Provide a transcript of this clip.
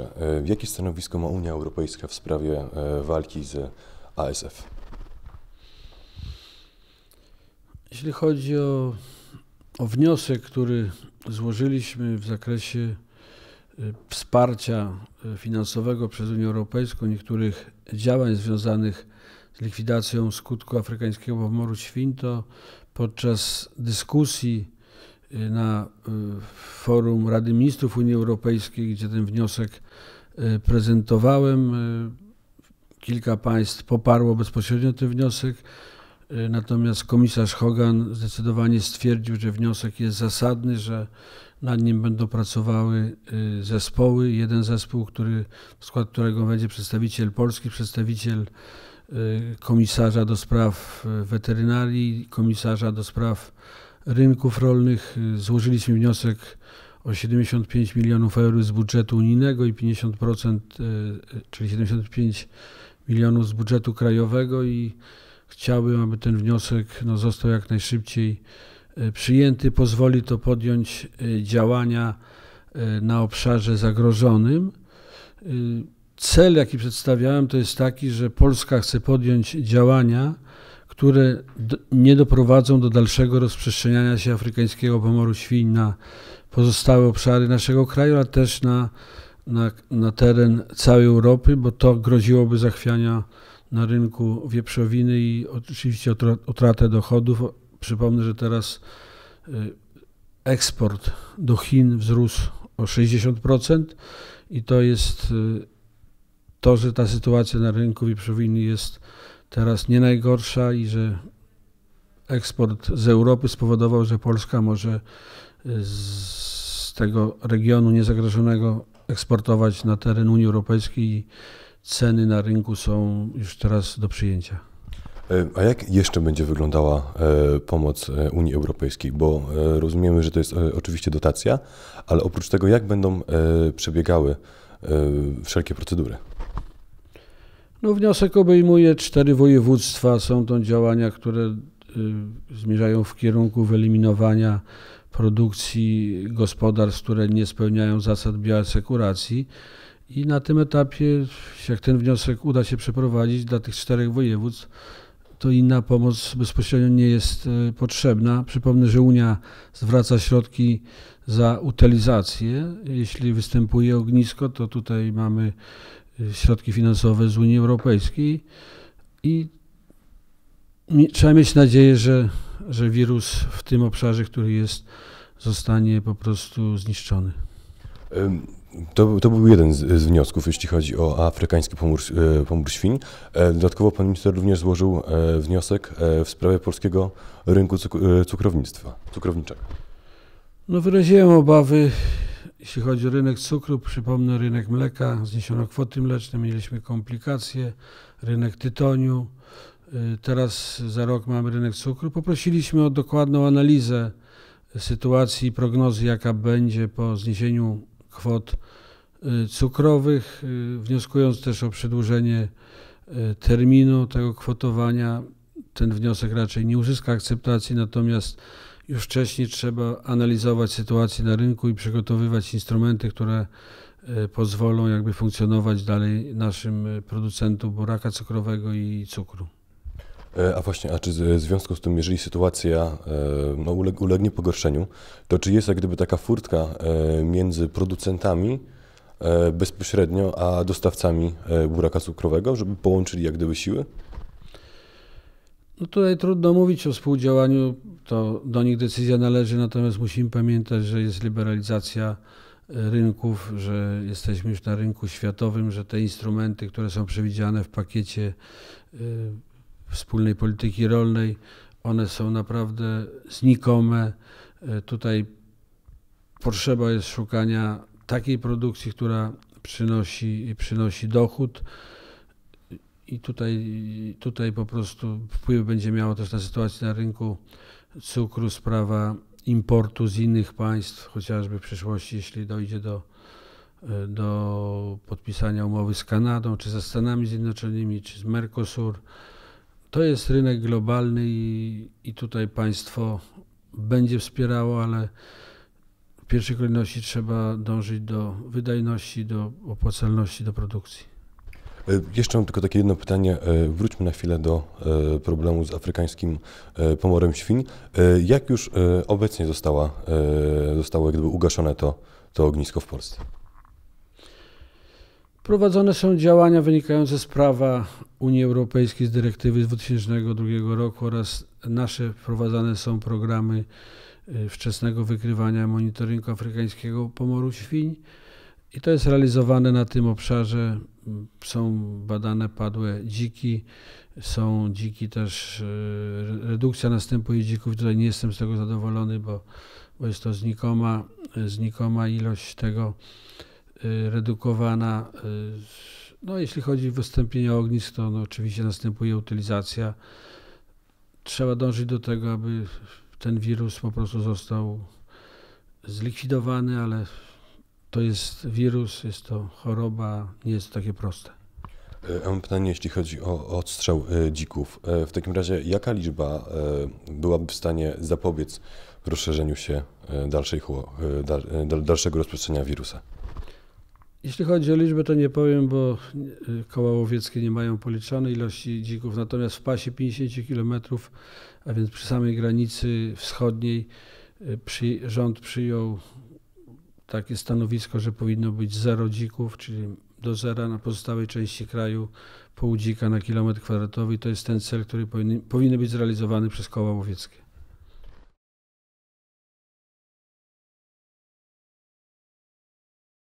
ministrze, e, jakie stanowisko ma Unia Europejska w sprawie e, walki z ASF? Jeśli chodzi o, o wniosek, który złożyliśmy w zakresie e, wsparcia finansowego przez Unię Europejską niektórych działań związanych z likwidacją skutku afrykańskiego pomoru świn, to podczas dyskusji Y, na y, forum Rady Ministrów Unii Europejskiej, gdzie ten wniosek y, prezentowałem. Kilka państw poparło bezpośrednio ten wniosek, natomiast komisarz Hogan zdecydowanie stwierdził, że wniosek jest zasadny, że nad nim będą pracowały zespoły. Jeden zespół, który, w skład którego będzie przedstawiciel Polski, przedstawiciel komisarza do spraw weterynarii, komisarza do spraw rynków rolnych. Złożyliśmy wniosek o 75 milionów euro z budżetu unijnego i 50%, e, czyli 75 milionów z budżetu krajowego i chciałbym, aby ten wniosek no, został jak najszybciej e, przyjęty. Pozwoli to podjąć e, działania na obszarze zagrożonym. Cel, jaki przedstawiałem, to jest taki, że Polska chce podjąć działania, które nie doprowadzą do dalszego rozprzestrzeniania się afrykańskiego pomoru świń na pozostałe obszary naszego kraju, ale też na, na, na teren całej Europy, bo to groziłoby zachwiania na rynku wieprzowiny i oczywiście utratę dochodów. Przypomnę, że teraz y, eksport do Chin wzrósł o 60% i to jest y, to, że ta sytuacja na rynku wieprzowiny jest teraz nie najgorsza i że eksport z Europy spowodował, że Polska może y, z tego regionu niezagrożonego eksportować na teren Unii Europejskiej i ceny na rynku są już teraz do przyjęcia. E, a jak jeszcze będzie wyglądała e, pomoc e, Unii Europejskiej? Bo rozumiemy, że to jest oczywiście dotacja, ale oprócz tego, jak będą przebiegały wszelkie procedury? No, wniosek obejmuje cztery województwa. Są to działania, które y, zmierzają w kierunku wyeliminowania produkcji gospodarstw, które nie spełniają zasad bioasekuracji. I na tym etapie, jak ten wniosek uda się przeprowadzić dla tych czterech województw, to inna pomoc bezpośrednio nie jest y, potrzebna. Przypomnę, że Unia zwraca środki za utylizację. Jeśli występuje ognisko, to tutaj mamy środki finansowe z Unii Europejskiej i trzeba mieć nadzieję, że, że wirus w tym obszarze, który jest, zostanie po prostu zniszczony. To, to był jeden z, z, wniosków, jeśli chodzi o afrykański pomór, e, pomór świń. E, dodatkowo pan minister również złożył e, wniosek w sprawie polskiego rynku cukrownictwa, cukrowniczego. No wyraziłem obawy, jeśli chodzi o rynek cukru, przypomnę rynek mleka, zniesiono kwoty mleczne, mieliśmy komplikacje, rynek tytoniu. Y, teraz za rok mamy rynek cukru. Poprosiliśmy o dokładną analizę sytuacji i prognozy, jaka będzie po zniesieniu kwot y, cukrowych, y, wnioskując też o przedłużenie terminu tego kwotowania. Ten wniosek raczej nie uzyska akceptacji, natomiast już wcześniej trzeba analizować sytuację na rynku i przygotowywać instrumenty, które e, pozwolą jakby funkcjonować dalej naszym e, producentom buraka cukrowego i cukru. E, a właśnie, a czy w związku z tym, jeżeli sytuacja no, ulegnie pogorszeniu, to czy jest jak gdyby taka furtka między producentami bezpośrednio a dostawcami buraka cukrowego, żeby połączyli jak gdyby siły? No tutaj trudno mówić o współdziałaniu, to do nich decyzja należy, natomiast musimy pamiętać, że jest liberalizacja e, rynków, że jesteśmy już na rynku światowym, że te instrumenty, które są przewidziane w pakiecie e, wspólnej polityki rolnej, one są naprawdę znikome. E, tutaj potrzeba jest szukania takiej produkcji, która przynosi, przynosi dochód i tutaj, tutaj po prostu wpływ będzie miało też na sytuację na rynku cukru, sprawa importu z innych państw, chociażby w przyszłości, jeśli dojdzie do, do podpisania umowy z Kanadą, czy ze Stanami Zjednoczonymi, czy z Mercosur. To jest rynek globalny i, i tutaj państwo będzie wspierało, ale w pierwszej kolejności trzeba dążyć do wydajności, do opłacalności, do produkcji. E, jeszcze mam tylko takie jedno pytanie. E, wróćmy na chwilę do e, problemu z afrykańskim pomorem świń. Jak już obecnie została, zostało gdyby ugaszone to, to ognisko w Polsce? Prowadzone są działania wynikające z prawa Unii Europejskiej z dyrektywy z 2002 roku oraz nasze wprowadzane są programy wczesnego wykrywania monitoringu afrykańskiego pomoru świń i to jest realizowane na tym obszarze są badane padłe dziki, są dziki też, e, redukcja następuje dzików, tutaj nie jestem z tego zadowolony, bo, bo jest to znikoma, znikoma ilość tego e, redukowana. E, no, jeśli chodzi o wystąpienie ognisk, to no, oczywiście następuje utylizacja. Trzeba dążyć do tego, aby ten wirus po prostu został zlikwidowany, ale to jest wirus, jest to choroba, nie jest to takie proste. E, ja mam pytanie, jeśli chodzi o odstrzał e, dzików. E, w takim razie, jaka liczba byłaby w stanie zapobiec rozszerzeniu się dalszej, dalszego rozprzestrzeniania wirusa? Jeśli chodzi o liczbę, to nie powiem, bo koła łowieckie nie mają policzonej ilości dzików. Natomiast w pasie 50 km, a więc przy samej granicy wschodniej, przy, rząd przyjął takie stanowisko, że powinno być zero dzików, czyli do zera na pozostałej części kraju pół dzika na kilometr kwadratowy. To jest ten cel, który powinien być zrealizowany przez koła łowieckie.